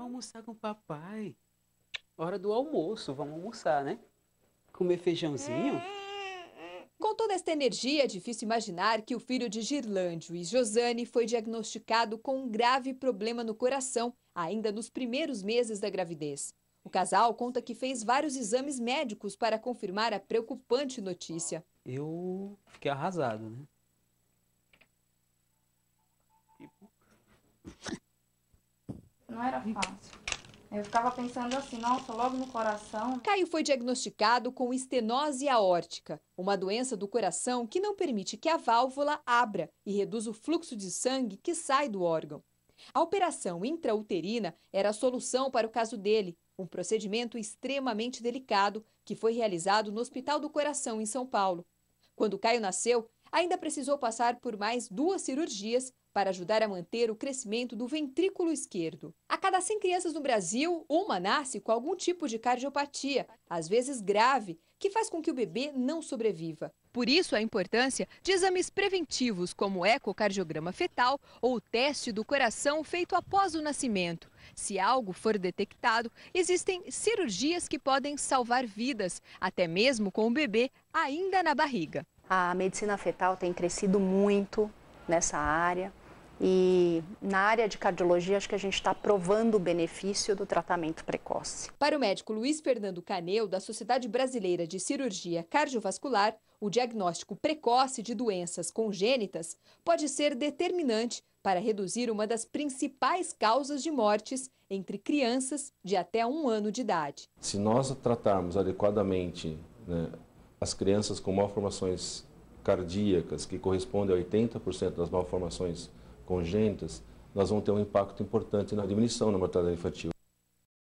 Vamos almoçar com o papai. Hora do almoço, vamos almoçar, né? Comer feijãozinho. Com toda esta energia, é difícil imaginar que o filho de Girlândio e Josane foi diagnosticado com um grave problema no coração ainda nos primeiros meses da gravidez. O casal conta que fez vários exames médicos para confirmar a preocupante notícia. Eu fiquei arrasado, né? não era fácil. Eu ficava pensando assim, nossa, logo no coração. Caio foi diagnosticado com estenose aórtica, uma doença do coração que não permite que a válvula abra e reduz o fluxo de sangue que sai do órgão. A operação intrauterina era a solução para o caso dele, um procedimento extremamente delicado que foi realizado no Hospital do Coração, em São Paulo. Quando Caio nasceu, ainda precisou passar por mais duas cirurgias para ajudar a manter o crescimento do ventrículo esquerdo. A cada 100 crianças no Brasil, uma nasce com algum tipo de cardiopatia, às vezes grave, que faz com que o bebê não sobreviva. Por isso, a importância de exames preventivos como o ecocardiograma fetal ou o teste do coração feito após o nascimento. Se algo for detectado, existem cirurgias que podem salvar vidas, até mesmo com o bebê ainda na barriga. A medicina fetal tem crescido muito nessa área. E na área de cardiologia, acho que a gente está provando o benefício do tratamento precoce. Para o médico Luiz Fernando Caneu, da Sociedade Brasileira de Cirurgia Cardiovascular, o diagnóstico precoce de doenças congênitas pode ser determinante para reduzir uma das principais causas de mortes entre crianças de até um ano de idade. Se nós tratarmos adequadamente né, as crianças com malformações cardíacas, que correspondem a 80% das malformações cardíacas, congênitas, nós vamos ter um impacto importante na diminuição da mortalidade infantil.